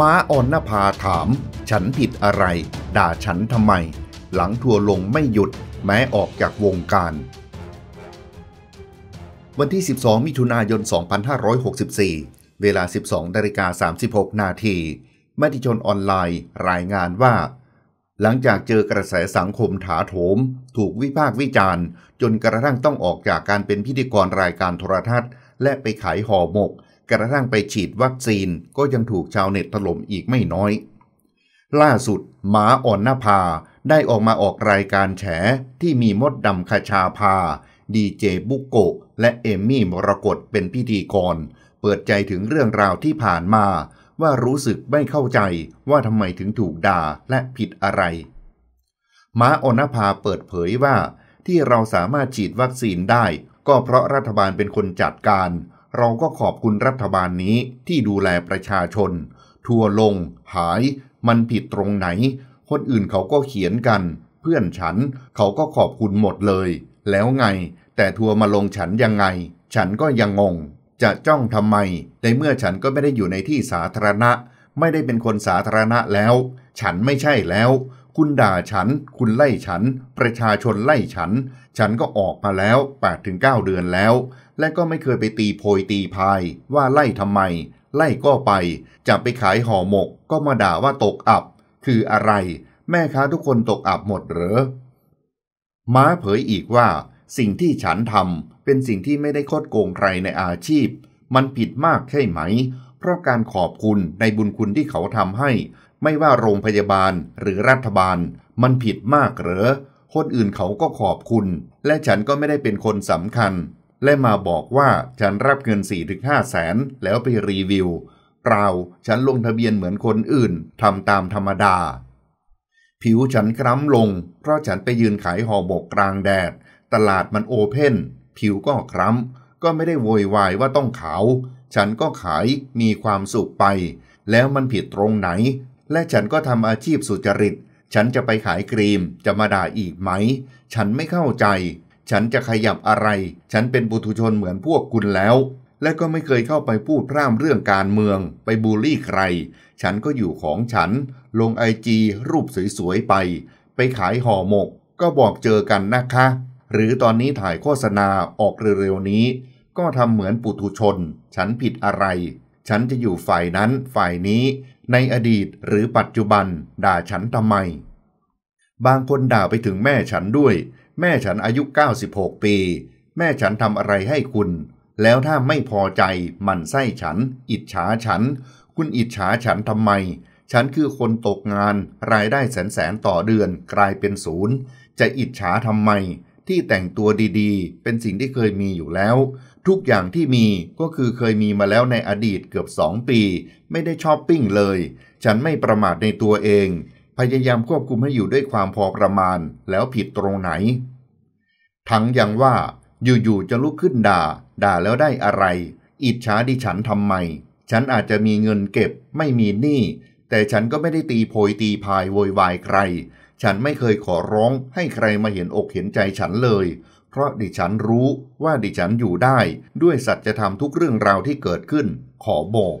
ม้าอ่อนนภาถาม ฉันผิดอะไร ด่าฉันทำไม หลังทัวลงไม่หยุดแม้ออกจากวงการ วันที่ 12 มิถุนายน 2564 เวลา 12นาฬิกา36 นาทีมติชนออนไลน์รายงานว่า หลังจากเจอกระแสสังคมถาโถม ถูกวิพากษ์วิจารณ์ จนกระทั่งต้องออกจากการเป็นพิธีกรรายการโทรทัศน์ และไปขายห่อหมกกระทั่งไปฉีดวัคซีนก็ยังถูกชาวเน็ตถล่มอีกไม่น้อย ล่าสุดหมาอ่อนนภาได้ออกมาออกรายการแฉที่มีมดดำคชาภาดีเจบุโก และเอมมี่มรกตเป็นพิธีกร เปิดใจถึงเรื่องราวที่ผ่านมา ว่ารู้สึกไม่เข้าใจว่าทำไมถึงถูกด่าและผิดอะไร ม้าออนภาเปิดเผยว่าที่เราสามารถฉีดวัคซีนได้ ก็เพราะรัฐบาลเป็นคนจัดการเราก็ขอบคุณรัฐบาลนี้ที่ดูแลประชาชน ทัวลงหาย มันผิดตรงไหน คนอื่นเขาก็เขียนกัน เพื่อนฉันเขาก็ขอบคุณหมดเลย แล้วไง แต่ทัวมาลงฉันยังไง ฉันก็ยังงง จะจ้องทำไมในเมื่อฉันก็ไม่ได้อยู่ในที่สาธารณะ ไม่ได้เป็นคนสาธารณะแล้ว ฉันไม่ใช่แล้ว คุณด่าฉัน คุณไล่ฉัน ประชาชนไล่ฉัน ฉันก็ออกมาแล้ว8-9เดือนแล้วและก็ไม่เคยไปตีโพยตีพายว่าไล่ทำไม ไล่ก็ไปจับไปขายห่อหมก ก็มาด่าว่าตกอับ คืออะไร แม่ค้าทุกคนตกอับหมดเหรอ ม้าเผยอีกว่า สิ่งที่ฉันทำเป็นสิ่งที่ไม่ได้คดโกงใครในอาชีพ มันผิดมากใช่ไหม เพราะการขอบคุณในบุญคุณที่เขาทำให้ ไม่ว่าโรงพยาบาลหรือรัฐบาล มันผิดมากเหรอ คนอื่นเขาก็ขอบคุณ และฉันก็ไม่ได้เป็นคนสำคัญและมาบอกว่าฉันรับเงิน4-5แสน แล้วไปรีวิวเปล่าฉันลงทะเบียนเหมือนคนอื่นทำตามธรรมดา ผิวฉันคล้ำลง เพราะฉันไปยืนขายห่อบกกลางแดด ตลาดมันโอเพนผิวก็คล้ำก็ไม่ได้โวยวายว่าต้องขาว ฉันก็ขาย มีความสุขไป แล้วมันผิดตรงไหน และฉันก็ทำอาชีพสุจริต ฉันจะไปขายครีมจะมาด่าอีกไหมฉันไม่เข้าใจฉันจะขยับอะไร ฉันเป็นปุถุชนเหมือนพวกคุณแล้ว และก็ไม่เคยเข้าไปพูดพร่ำเรื่องการเมืองไปบูลลี่ใคร ฉันก็อยู่ของฉัน ลงไอจีรูปสวยๆไป ไปขายห่อหมก ก็บอกเจอกันนะคะ หรือตอนนี้ถ่ายโฆษณาออกเร็วๆนี้ ก็ทำเหมือนปุถุชน ฉันผิดอะไร ฉันจะอยู่ฝ่ายนั้นฝ่ายนี้ ในอดีตหรือปัจจุบัน ด่าฉันทำไม บางคนด่าไปถึงแม่ฉันด้วยแม่ฉันอายุ96ปี แม่ฉันทำอะไรให้คุณ แล้วถ้าไม่พอใจ มันไส้ฉัน อิจฉาฉัน คุณอิจฉาฉันทำไม ฉันคือคนตกงาน รายได้แสนแสนต่อเดือนกลายเป็นศูนย์ จะอิจฉาทำไม ที่แต่งตัวดีๆ เป็นสิ่งที่เคยมีอยู่แล้ว ทุกอย่างที่มีก็คือเคยมีมาแล้วในอดีตเกือบสองปี ไม่ได้ชอปปิ้งเลย ฉันไม่ประมาทในตัวเอง พยายามควบคุมให้อยู่ด้วยความพอประมาณ แล้วผิดตรงไหนทั้งยังว่า อยู่ๆจะลุกขึ้นด่า ด่าแล้วได้อะไร อิจฉาดิฉันทำไมฉันอาจจะมีเงินเก็บไม่มีหนี้ แต่ฉันก็ไม่ได้ตีโพยตีพายโวยวายใคร ฉันไม่เคยขอร้องให้ใครมาเห็นอกเห็นใจฉันเลย เพราะดิฉันรู้ว่าดิฉันอยู่ได้ ด้วยสัจธรรมทุกเรื่องราวที่เกิดขึ้น ขอบอก